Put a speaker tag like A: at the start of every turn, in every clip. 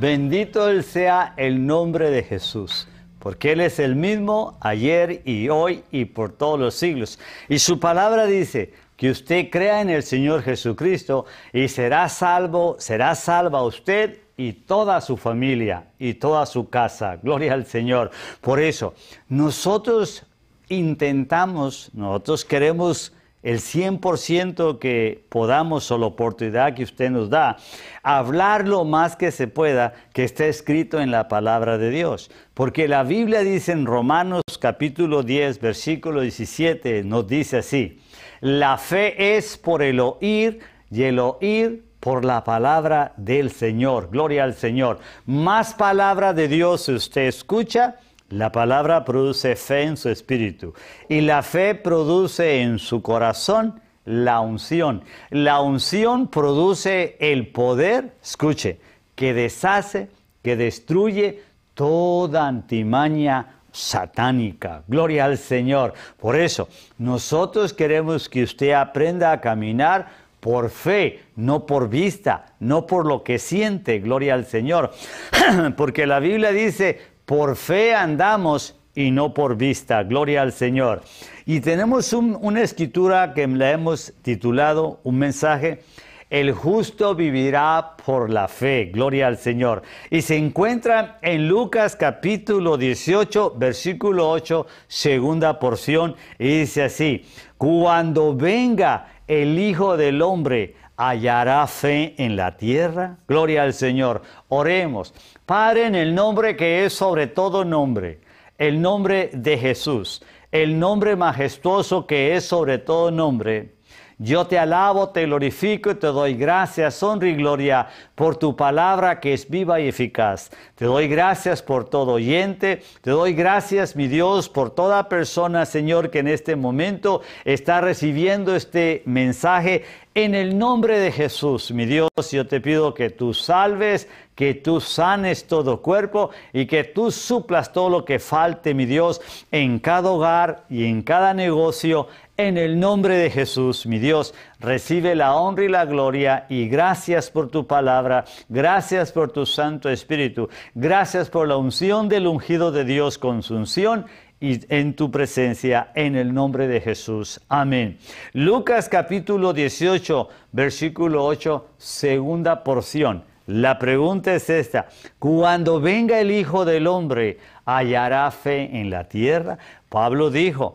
A: Bendito él sea el nombre de Jesús, porque él es el mismo ayer y hoy y por todos los siglos. Y su palabra dice que usted crea en el Señor Jesucristo y será salvo, será salva usted y toda su familia y toda su casa. Gloria al Señor. Por eso, nosotros intentamos, nosotros queremos el 100% que podamos o la oportunidad que usted nos da, hablar lo más que se pueda que esté escrito en la palabra de Dios. Porque la Biblia dice en Romanos capítulo 10, versículo 17, nos dice así, la fe es por el oír y el oír por la palabra del Señor. Gloria al Señor. Más palabra de Dios usted escucha la palabra produce fe en su espíritu y la fe produce en su corazón la unción. La unción produce el poder, escuche, que deshace, que destruye toda antimaña satánica. Gloria al Señor. Por eso, nosotros queremos que usted aprenda a caminar por fe, no por vista, no por lo que siente, gloria al Señor. Porque la Biblia dice, por fe andamos y no por vista. Gloria al Señor. Y tenemos una escritura que la hemos titulado, un mensaje, El justo vivirá por la fe. Gloria al Señor. Y se encuentra en Lucas capítulo 18, versículo 8, segunda porción, y dice así, cuando venga el Hijo del Hombre, hallará fe en la tierra? Gloria al Señor. Oremos. Padre, en el nombre que es sobre todo nombre, el nombre de Jesús, el nombre majestuoso que es sobre todo nombre. Yo te alabo, te glorifico y te doy gracias, honra y gloria por tu palabra que es viva y eficaz. Te doy gracias por todo oyente, te doy gracias, mi Dios, por toda persona, Señor, que en este momento está recibiendo este mensaje en el nombre de Jesús, mi Dios, yo te pido que tú salves, que tú sanes todo cuerpo y que tú suplas todo lo que falte, mi Dios, en cada hogar y en cada negocio. En el nombre de Jesús, mi Dios, recibe la honra y la gloria y gracias por tu palabra, gracias por tu Santo Espíritu, gracias por la unción del ungido de Dios con su unción y en tu presencia, en el nombre de Jesús. Amén. Lucas capítulo 18, versículo 8, segunda porción. La pregunta es esta, cuando venga el Hijo del Hombre, ¿hallará fe en la tierra? Pablo dijo,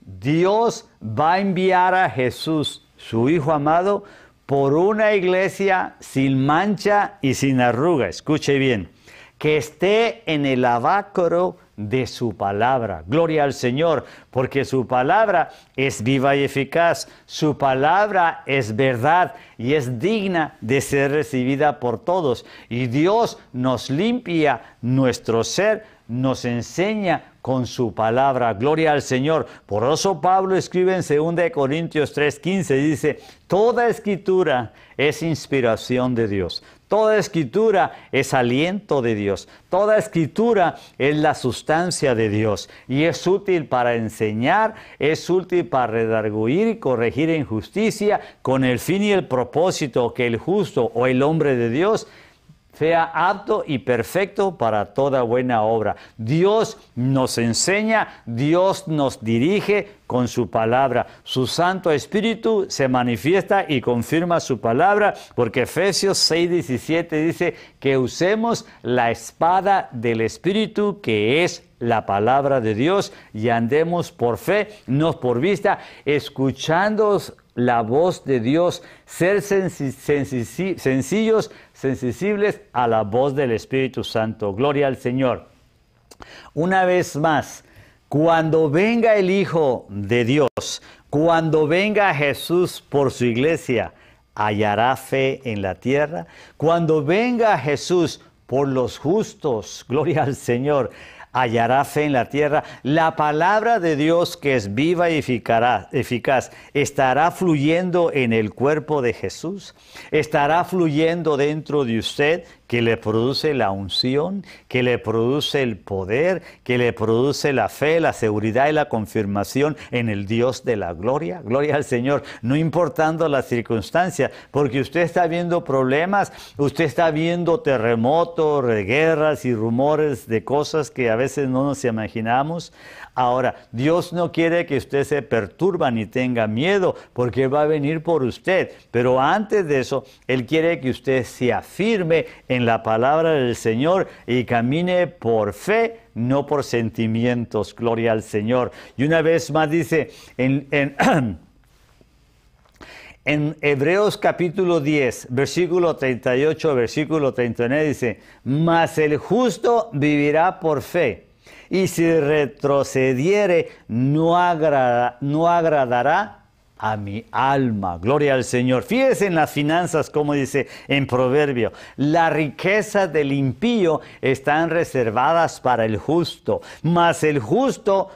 A: Dios va a enviar a Jesús, su Hijo amado, por una iglesia sin mancha y sin arruga, escuche bien, que esté en el abacro de su palabra. Gloria al Señor, porque su palabra es viva y eficaz, su palabra es verdad y es digna de ser recibida por todos. Y Dios nos limpia nuestro ser nos enseña con su palabra. Gloria al Señor. Por eso Pablo escribe en 2 Corintios 3:15, dice, toda escritura es inspiración de Dios. Toda escritura es aliento de Dios. Toda escritura es la sustancia de Dios. Y es útil para enseñar, es útil para redarguir y corregir injusticia con el fin y el propósito que el justo o el hombre de Dios sea apto y perfecto para toda buena obra. Dios nos enseña, Dios nos dirige con su palabra. Su Santo Espíritu se manifiesta y confirma su palabra, porque Efesios 6:17 dice que usemos la espada del Espíritu, que es la palabra de Dios, y andemos por fe, no por vista, escuchando la voz de Dios, ser sencillos, sensibles a la voz del Espíritu Santo. Gloria al Señor. Una vez más, cuando venga el Hijo de Dios, cuando venga Jesús por su iglesia, hallará fe en la tierra. Cuando venga Jesús por los justos, gloria al Señor, hallará fe en la tierra. La palabra de Dios que es viva y eficaz estará fluyendo en el cuerpo de Jesús, estará fluyendo dentro de usted que le produce la unción, que le produce el poder, que le produce la fe, la seguridad y la confirmación en el Dios de la gloria. Gloria al Señor, no importando las circunstancias, porque usted está viendo problemas, usted está viendo terremotos, guerras y rumores de cosas que a veces no nos imaginamos. Ahora, Dios no quiere que usted se perturba ni tenga miedo, porque va a venir por usted. Pero antes de eso, Él quiere que usted se afirme en la palabra del Señor y camine por fe, no por sentimientos. Gloria al Señor. Y una vez más dice en, Hebreos capítulo 10, versículo 38, versículo 39 dice, mas el justo vivirá por fe. Y si retrocediere, no agradará a mi alma. Gloria al Señor. Fíjese en las finanzas, como dice en Proverbio, la riqueza del impío están reservadas para el justo, mas el justo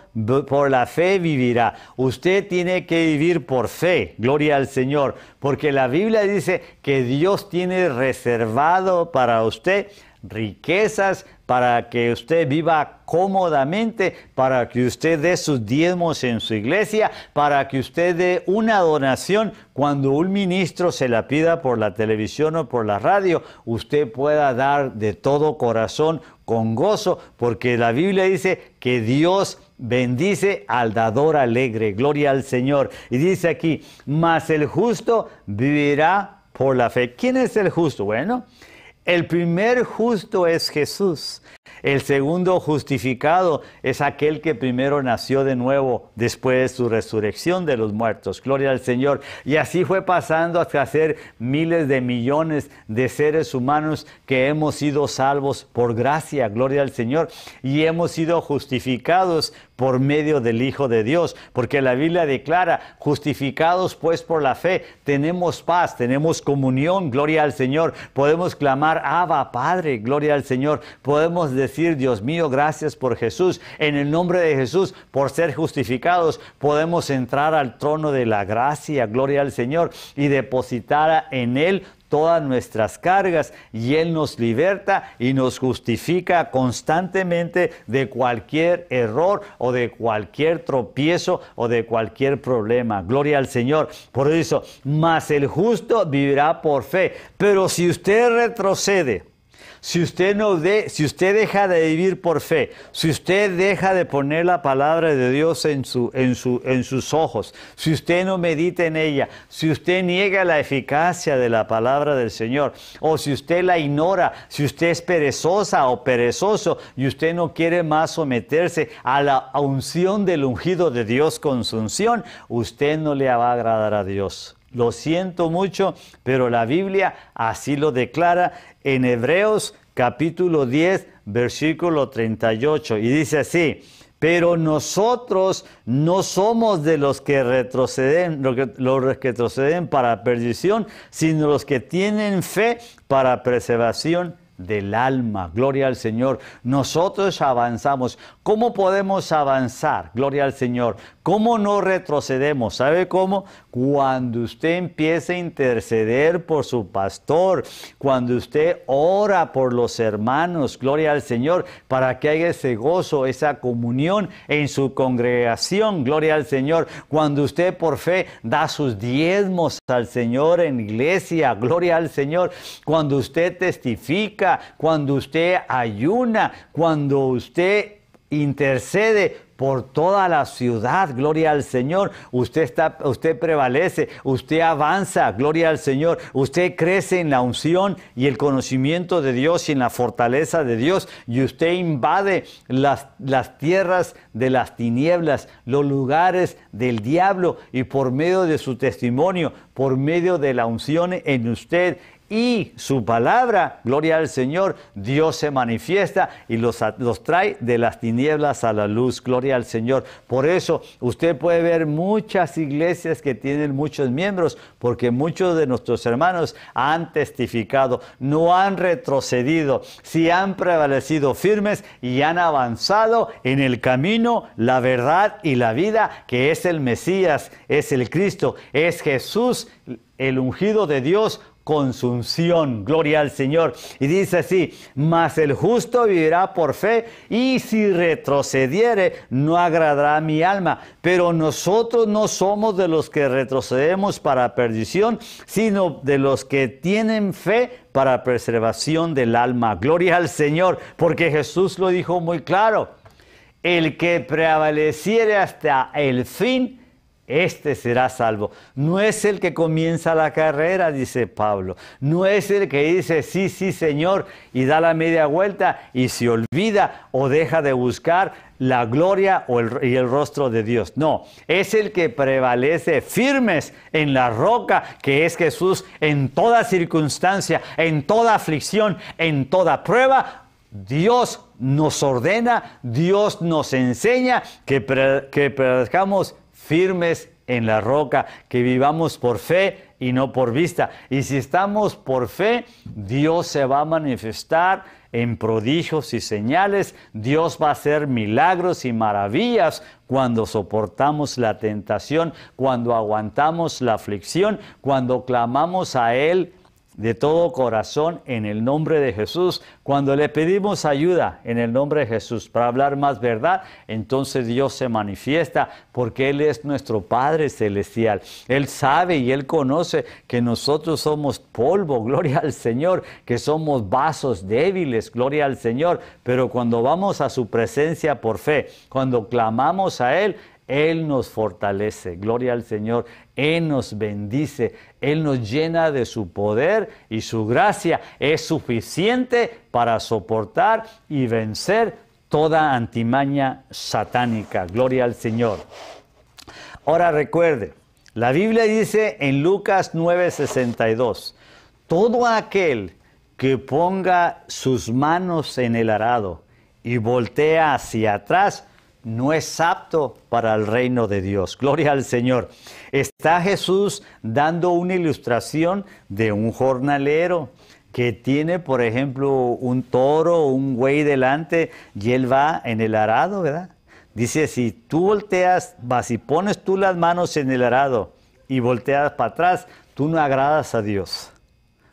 A: por la fe vivirá. Usted tiene que vivir por fe, gloria al Señor, porque la Biblia dice que Dios tiene reservado para usted riquezas, para que usted viva cómodamente, para que usted dé sus diezmos en su iglesia, para que usted dé una donación cuando un ministro se la pida por la televisión o por la radio, usted pueda dar de todo corazón con gozo, porque la Biblia dice que Dios bendice al dador alegre, gloria al Señor. Y dice aquí, mas el justo vivirá por la fe. ¿Quién es el justo? Bueno, el primer justo es Jesús. El segundo justificado es aquel que primero nació de nuevo después de su resurrección de los muertos. Gloria al Señor. Y así fue pasando hasta hacer miles de millones de seres humanos que hemos sido salvos por gracia. Gloria al Señor. Y hemos sido justificados por medio del Hijo de Dios, porque la Biblia declara, justificados pues por la fe, tenemos paz, tenemos comunión, gloria al Señor, podemos clamar, Abba, Padre, gloria al Señor, podemos decir, Dios mío, gracias por Jesús, en el nombre de Jesús, por ser justificados, podemos entrar al trono de la gracia, gloria al Señor, y depositar en Él todas nuestras cargas y Él nos liberta y nos justifica constantemente de cualquier error o de cualquier tropiezo o de cualquier problema. Gloria al Señor. Por eso, más el justo vivirá por fe. Pero si usted retrocede, si usted, no si usted deja de vivir por fe, si usted deja de poner la palabra de Dios en, su, en, su, en sus ojos, si usted no medita en ella, si usted niega la eficacia de la palabra del Señor, o si usted la ignora, si usted es perezosa o perezoso y usted no quiere más someterse a la unción del ungido de Dios con su unción, usted no le va a agradar a Dios. Lo siento mucho, pero la Biblia así lo declara en Hebreos capítulo 10, versículo 38. Y dice así, pero nosotros no somos de los que retroceden, los que retroceden para perdición, sino los que tienen fe para preservación del alma. Gloria al Señor. Nosotros avanzamos. ¿Cómo podemos avanzar? Gloria al Señor. ¿Cómo no retrocedemos? ¿Sabe cómo? Cuando usted empieza a interceder por su pastor, cuando usted ora por los hermanos, gloria al Señor, para que haya ese gozo, esa comunión en su congregación, gloria al Señor. Cuando usted por fe da sus diezmos al Señor en iglesia, gloria al Señor. Cuando usted testifica, cuando usted ayuna, cuando usted intercede por toda la ciudad, gloria al Señor. Usted está usted prevalece, usted avanza, gloria al Señor. Usted crece en la unción y el conocimiento de Dios y en la fortaleza de Dios y usted invade las, las tierras de las tinieblas, los lugares del diablo y por medio de su testimonio, por medio de la unción en usted, y su palabra, gloria al Señor, Dios se manifiesta y los, trae de las tinieblas a la luz, gloria al Señor. Por eso usted puede ver muchas iglesias que tienen muchos miembros, porque muchos de nuestros hermanos han testificado, no han retrocedido, si han prevalecido firmes y han avanzado en el camino, la verdad y la vida, que es el Mesías, es el Cristo, es Jesús, el ungido de Dios consunción. Gloria al Señor. Y dice así, mas el justo vivirá por fe y si retrocediere no agradará mi alma. Pero nosotros no somos de los que retrocedemos para perdición, sino de los que tienen fe para preservación del alma. Gloria al Señor, porque Jesús lo dijo muy claro. El que prevaleciere hasta el fin, este será salvo. No es el que comienza la carrera, dice Pablo. No es el que dice, sí, sí, Señor, y da la media vuelta y se olvida o deja de buscar la gloria y el rostro de Dios. No, es el que prevalece firmes en la roca, que es Jesús, en toda circunstancia, en toda aflicción, en toda prueba. Dios nos ordena, Dios nos enseña que, pre, que firmes en la roca, que vivamos por fe y no por vista. Y si estamos por fe, Dios se va a manifestar en prodigios y señales, Dios va a hacer milagros y maravillas cuando soportamos la tentación, cuando aguantamos la aflicción, cuando clamamos a Él de todo corazón en el nombre de Jesús. Cuando le pedimos ayuda en el nombre de Jesús para hablar más verdad, entonces Dios se manifiesta porque Él es nuestro Padre Celestial. Él sabe y Él conoce que nosotros somos polvo, gloria al Señor, que somos vasos débiles, gloria al Señor. Pero cuando vamos a su presencia por fe, cuando clamamos a Él, él nos fortalece, gloria al Señor, Él nos bendice, Él nos llena de su poder y su gracia es suficiente para soportar y vencer toda antimaña satánica, gloria al Señor. Ahora recuerde, la Biblia dice en Lucas 9:62, todo aquel que ponga sus manos en el arado y voltea hacia atrás, no es apto para el reino de Dios. Gloria al Señor. Está Jesús dando una ilustración de un jornalero que tiene, por ejemplo, un toro, o un güey delante, y él va en el arado, ¿verdad? Dice, si tú volteas, vas y pones tú las manos en el arado y volteas para atrás, tú no agradas a Dios.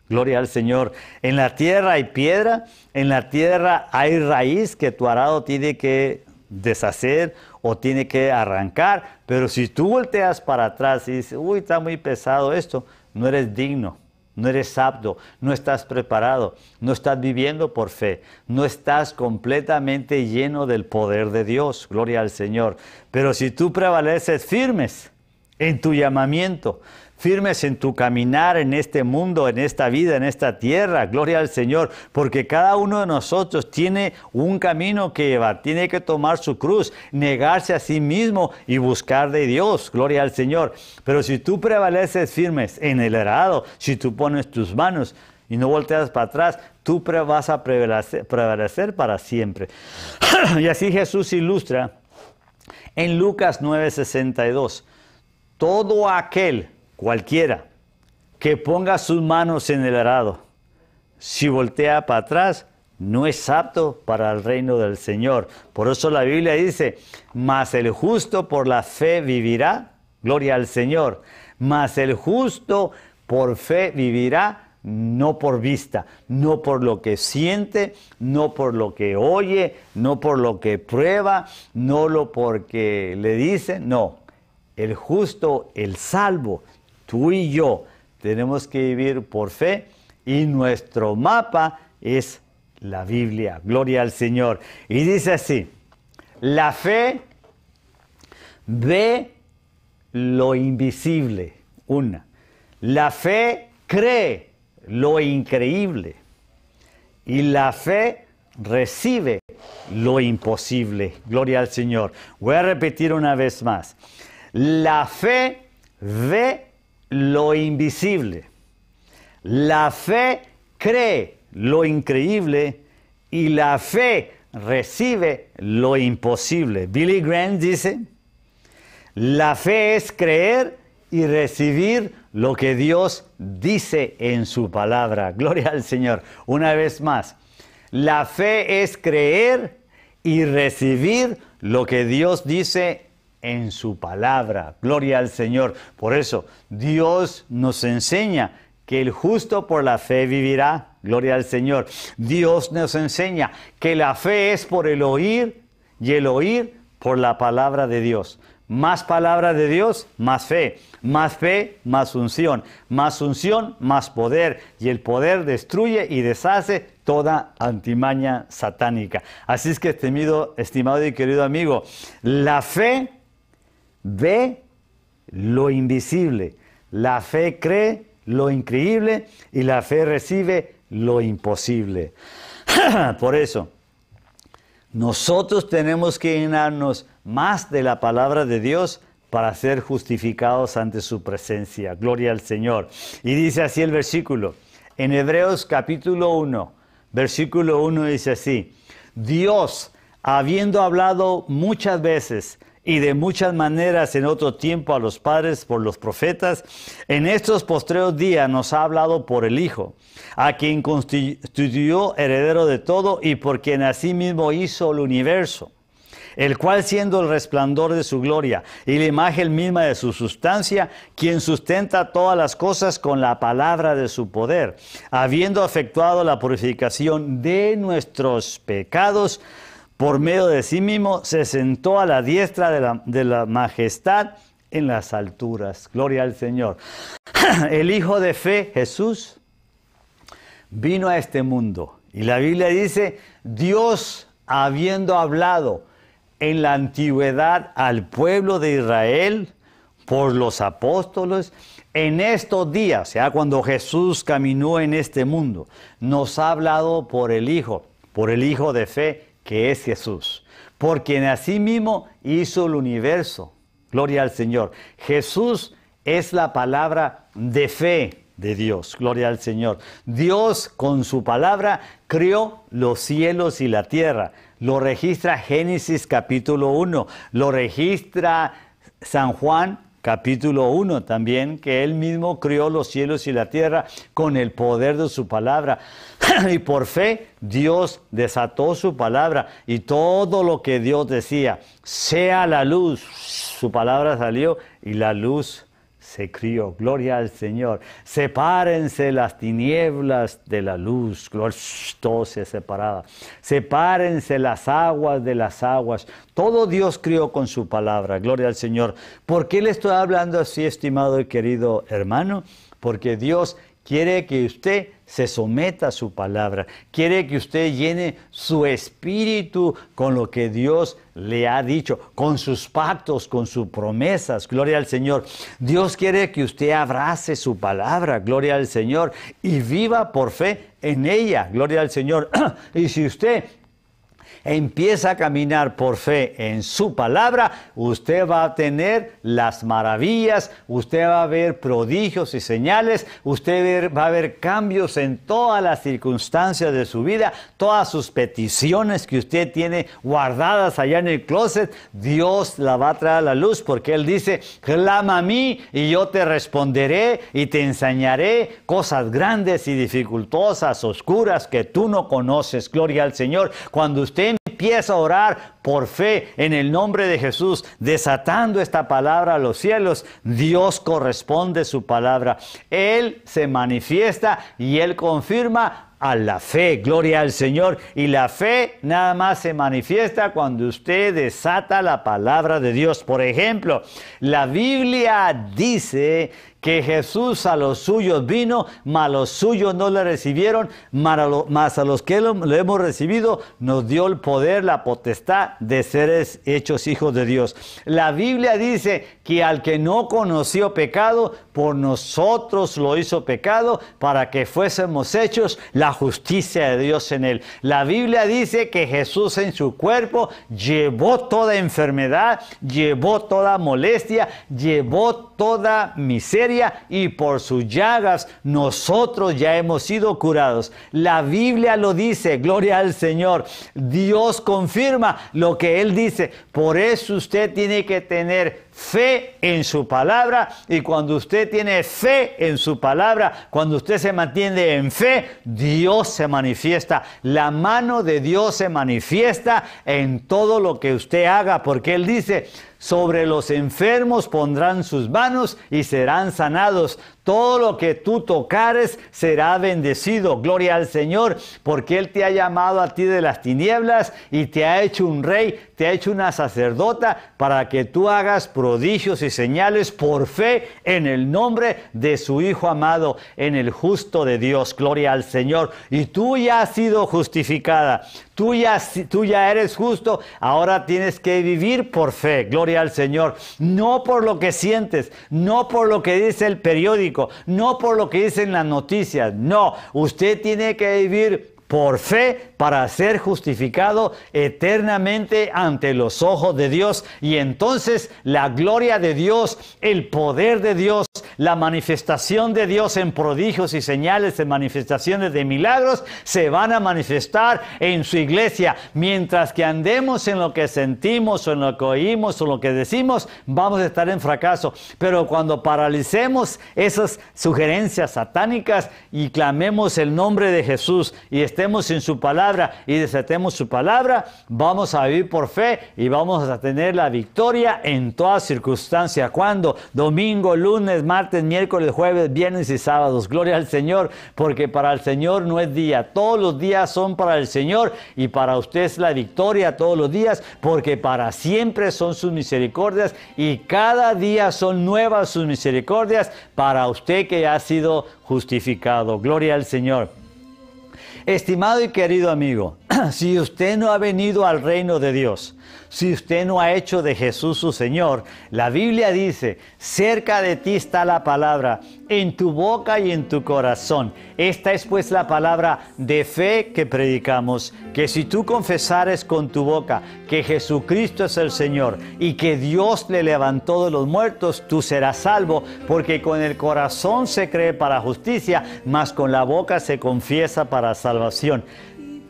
A: Gloria al Señor. En la tierra hay piedra, en la tierra hay raíz que tu arado tiene que deshacer o tiene que arrancar. Pero si tú volteas para atrás y dices, uy, está muy pesado esto, no eres digno, no eres apto, no estás preparado, no estás viviendo por fe, no estás completamente lleno del poder de Dios, gloria al Señor. Pero si tú prevaleces firmes en tu llamamiento, firmes en tu caminar en este mundo, en esta vida, en esta tierra. Gloria al Señor, porque cada uno de nosotros tiene un camino que llevar, tiene que tomar su cruz, negarse a sí mismo y buscar de Dios. Gloria al Señor. Pero si tú prevaleces firmes en el arado, si tú pones tus manos y no volteas para atrás, tú vas a prevalecer, para siempre. y así Jesús ilustra en Lucas 9:62. Todo aquel cualquiera que ponga sus manos en el arado, si voltea para atrás, no es apto para el reino del Señor. Por eso la Biblia dice, mas el justo por la fe vivirá, gloria al Señor, mas el justo por fe vivirá, no por vista, no por lo que siente, no por lo que oye, no por lo que prueba, no lo porque le dice, no. El justo, el salvo, tú y yo tenemos que vivir por fe y nuestro mapa es la Biblia. Gloria al Señor. Y dice así, la fe ve lo invisible, una. La fe cree lo increíble y la fe recibe lo imposible. Gloria al Señor. Voy a repetir una vez más. La fe ve lo invisible. La fe cree lo increíble y la fe recibe lo imposible. Billy Graham dice, la fe es creer y recibir lo que Dios dice en su palabra. Gloria al Señor. Una vez más, la fe es creer y recibir lo que Dios dice en su palabra. Gloria al Señor. Por eso Dios nos enseña que el justo por la fe vivirá. Gloria al Señor. Dios nos enseña que la fe es por el oír y el oír por la palabra de Dios. Más palabra de Dios, más fe. Más fe, más unción. Más unción, más poder. Y el poder destruye y deshace toda antimaña satánica. Así es que, temido, estimado y querido amigo, la fe ve lo invisible, la fe cree lo increíble y la fe recibe lo imposible. Por eso, nosotros tenemos que llenarnos más de la palabra de Dios para ser justificados ante su presencia. Gloria al Señor. Y dice así el versículo. En Hebreos capítulo 1, versículo 1 dice así. Dios, habiendo hablado muchas veces y de muchas maneras en otro tiempo a los padres por los profetas, en estos postreros días nos ha hablado por el Hijo, a quien constituyó heredero de todo y por quien asimismo hizo el universo el cual siendo el resplandor de su gloria y la imagen misma de su sustancia, quien sustenta todas las cosas con la palabra de su poder, habiendo efectuado la purificación de nuestros pecados, por medio de sí mismo, se sentó a la diestra de la, majestad en las alturas. Gloria al Señor. El Hijo de Fe, Jesús, vino a este mundo. Y la Biblia dice, Dios habiendo hablado en la antigüedad al pueblo de Israel por los apóstoles, en estos días, ya cuando Jesús caminó en este mundo, nos ha hablado por el Hijo, por el Hijo de fe, que es Jesús, por quien mismo hizo el universo. Gloria al Señor. Jesús es la palabra de fe de Dios. Gloria al Señor. Dios con su palabra creó los cielos y la tierra. Lo registra Génesis capítulo 1. Lo registra San Juan capítulo 1 también, que Él mismo crió los cielos y la tierra con el poder de su palabra. y por fe Dios desató su palabra y todo lo que Dios decía, sea la luz, su palabra salió y la luz se crió. Gloria al Señor. Sepárense las tinieblas de la luz. Gloria, todo se separada. Sepárense las aguas de las aguas. Todo Dios crió con su palabra. Gloria al Señor. ¿Por qué le estoy hablando así, estimado y querido hermano? Porque Dios Quiere que usted se someta a su palabra. Quiere que usted llene su espíritu con lo que Dios le ha dicho, con sus pactos, con sus promesas. Gloria al Señor. Dios quiere que usted abrace su palabra. Gloria al Señor. Y viva por fe en ella. Gloria al Señor. y si usted empieza a caminar por fe en su palabra, usted va a tener las maravillas, usted va a ver prodigios y señales, usted va a ver cambios en todas las circunstancias de su vida, todas sus peticiones que usted tiene guardadas allá en el closet, Dios la va a traer a la luz porque Él dice, clama a mí y yo te responderé y te enseñaré cosas grandes y dificultosas, oscuras que tú no conoces. Gloria al Señor. Cuando usted Empieza a orar por fe en el nombre de Jesús, desatando esta palabra a los cielos. Dios corresponde su palabra. Él se manifiesta y Él confirma a la fe, gloria al Señor. Y la fe nada más se manifiesta cuando usted desata la palabra de Dios. Por ejemplo, la Biblia dice que Jesús a los suyos vino, mas los suyos no le recibieron, mas a los que lo, lo hemos recibido nos dio el poder, la potestad de seres hechos hijos de Dios. La Biblia dice que al que no conoció pecado, por nosotros lo hizo pecado para que fuésemos hechos la justicia de Dios en él. La Biblia dice que Jesús en su cuerpo llevó toda enfermedad, llevó toda molestia, llevó toda miseria y por sus llagas nosotros ya hemos sido curados. La Biblia lo dice, gloria al Señor. Dios confirma lo que Él dice. Por eso usted tiene que tener fe en su palabra y cuando usted tiene fe en su palabra, cuando usted se mantiene en fe, Dios se manifiesta. La mano de Dios se manifiesta en todo lo que usted haga porque Él dice, sobre los enfermos pondrán sus manos y serán sanados. Todo lo que tú tocares será bendecido. Gloria al Señor, porque Él te ha llamado a ti de las tinieblas y te ha hecho un rey, te ha hecho una sacerdota para que tú hagas prodigios y señales por fe en el nombre de su Hijo amado, en el justo de Dios. Gloria al Señor. Y tú ya has sido justificada. Tú ya, tú ya eres justo, ahora tienes que vivir por fe, gloria al Señor, no por lo que sientes, no por lo que dice el periódico, no por lo que dicen las noticias, no, usted tiene que vivir por fe para ser justificado eternamente ante los ojos de Dios y entonces la gloria de Dios, el poder de Dios la manifestación de Dios en prodigios y señales, en manifestaciones de milagros, se van a manifestar en su iglesia. Mientras que andemos en lo que sentimos o en lo que oímos o en lo que decimos, vamos a estar en fracaso. Pero cuando paralicemos esas sugerencias satánicas y clamemos el nombre de Jesús y estemos en su palabra y desatemos su palabra, vamos a vivir por fe y vamos a tener la victoria en toda circunstancia. Cuando domingo, lunes, martes, martes, miércoles, jueves, viernes y sábados. Gloria al Señor, porque para el Señor no es día. Todos los días son para el Señor y para usted es la victoria todos los días, porque para siempre son sus misericordias y cada día son nuevas sus misericordias para usted que ha sido justificado. Gloria al Señor. Estimado y querido amigo, si usted no ha venido al reino de Dios, si usted no ha hecho de Jesús su Señor. La Biblia dice, cerca de ti está la palabra, en tu boca y en tu corazón. Esta es pues la palabra de fe que predicamos, que si tú confesares con tu boca que Jesucristo es el Señor y que Dios le levantó de los muertos, tú serás salvo, porque con el corazón se cree para justicia, mas con la boca se confiesa para salvación.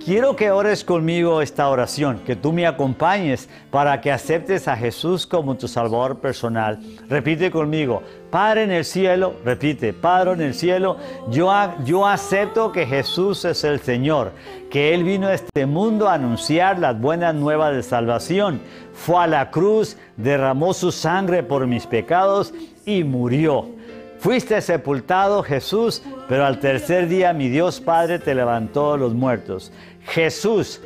A: Quiero que ores conmigo esta oración, que tú me acompañes para que aceptes a Jesús como tu Salvador personal. Repite conmigo, Padre en el cielo, repite, Padre en el cielo, yo, yo acepto que Jesús es el Señor, que Él vino a este mundo a anunciar las buenas nuevas de salvación, fue a la cruz, derramó su sangre por mis pecados y murió Fuiste sepultado, Jesús, pero al tercer día mi Dios Padre te levantó los muertos. Jesús,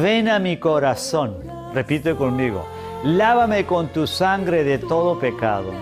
A: ven a mi corazón. Repite conmigo. Lávame con tu sangre de todo pecado.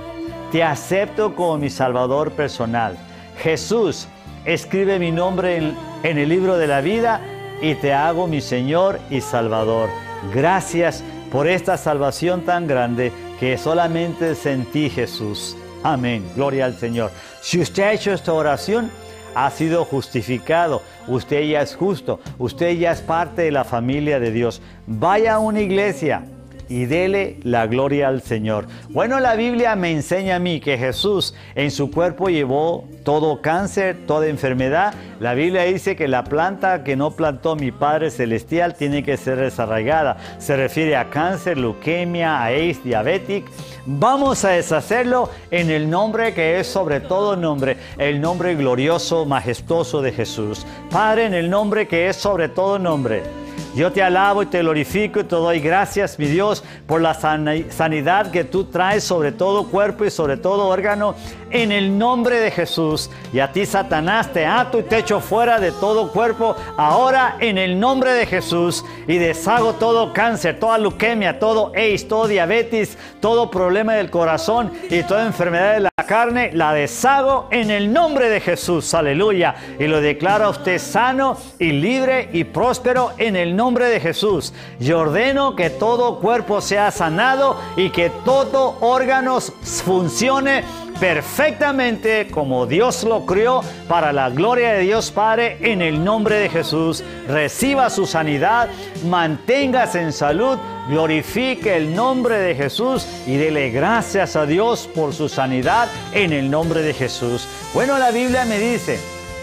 A: Te acepto como mi Salvador personal. Jesús, escribe mi nombre en, el libro de la vida y te hago mi Señor y Salvador. Gracias por esta salvación tan grande que solamente sentí Jesús. Amén. Gloria al Señor. Si usted ha hecho esta oración, ha sido justificado, usted ya es justo, usted ya es parte de la familia de Dios. Vaya a una iglesia, y dele la gloria al Señor. Bueno, la Biblia me enseña a mí que Jesús en su cuerpo llevó todo cáncer, toda enfermedad. La Biblia dice que la planta que no plantó mi Padre Celestial tiene que ser desarraigada. Se refiere a cáncer, leucemia, AIDS, diabetes. Vamos a deshacerlo en el nombre que es sobre todo nombre, el nombre glorioso, majestuoso de Jesús. Padre, en el nombre que es sobre todo nombre. Yo te alabo y te glorifico y te doy gracias, mi Dios, por la sanidad que tú traes sobre todo cuerpo y sobre todo órgano, en el nombre de Jesús. Y a ti, Satanás, te ato y te echo fuera de todo cuerpo, ahora en el nombre de Jesús. Y deshago todo cáncer, toda leucemia, todo AIDS, todo diabetes, todo problema del corazón y toda enfermedad de la carne, la deshago en el nombre de Jesús. Aleluya. Y lo declaro a usted sano y libre y próspero en el nombre de Jesús, yo ordeno que todo cuerpo sea sanado y que todo órgano funcione perfectamente como Dios lo creó para la gloria de Dios Padre en el nombre de Jesús. Reciba su sanidad, manténgase en salud, glorifique el nombre de Jesús y dele gracias a Dios por su sanidad en el nombre de Jesús. Bueno, la Biblia me dice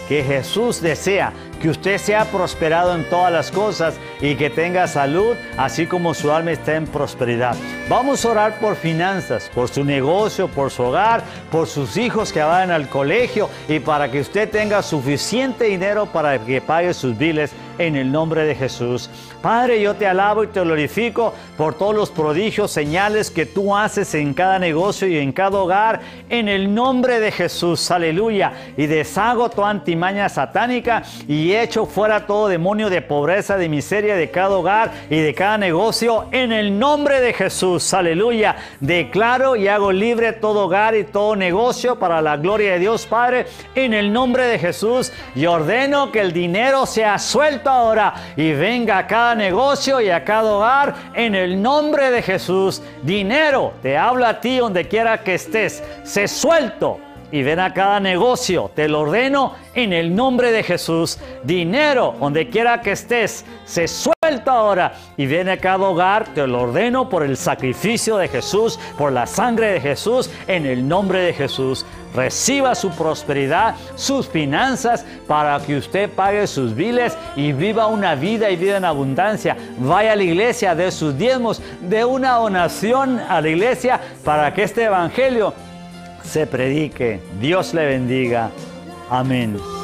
A: que Jesús desea que usted sea prosperado en todas las cosas y que tenga salud, así como su alma está en prosperidad. Vamos a orar por finanzas, por su negocio, por su hogar, por sus hijos que van al colegio y para que usted tenga suficiente dinero para que pague sus biles en el nombre de Jesús. Padre, yo te alabo y te glorifico por todos los prodigios, señales que tú haces en cada negocio y en cada hogar, en el nombre de Jesús. Aleluya. Y deshago tu antimaña satánica y echo fuera todo demonio de pobreza, de miseria de cada hogar y de cada negocio, en el nombre de Jesús. Aleluya. Declaro y hago libre todo hogar y todo negocio para la gloria de Dios Padre, en el nombre de Jesús. Y ordeno que el dinero sea suelto ahora y venga a cada negocio y a cada hogar en el nombre de Jesús. Dinero, te habla a ti donde quiera que estés. se suelto y ven a cada negocio. Te lo ordeno en el nombre de Jesús. Dinero, donde quiera que estés, se suelta ahora y ven a cada hogar. Te lo ordeno por el sacrificio de Jesús, por la sangre de Jesús, en el nombre de Jesús. Reciba su prosperidad, sus finanzas, para que usted pague sus biles... y viva una vida y vida en abundancia. Vaya a la iglesia de sus diezmos, de una donación a la iglesia para que este evangelio se predique. Dios le bendiga. Amén.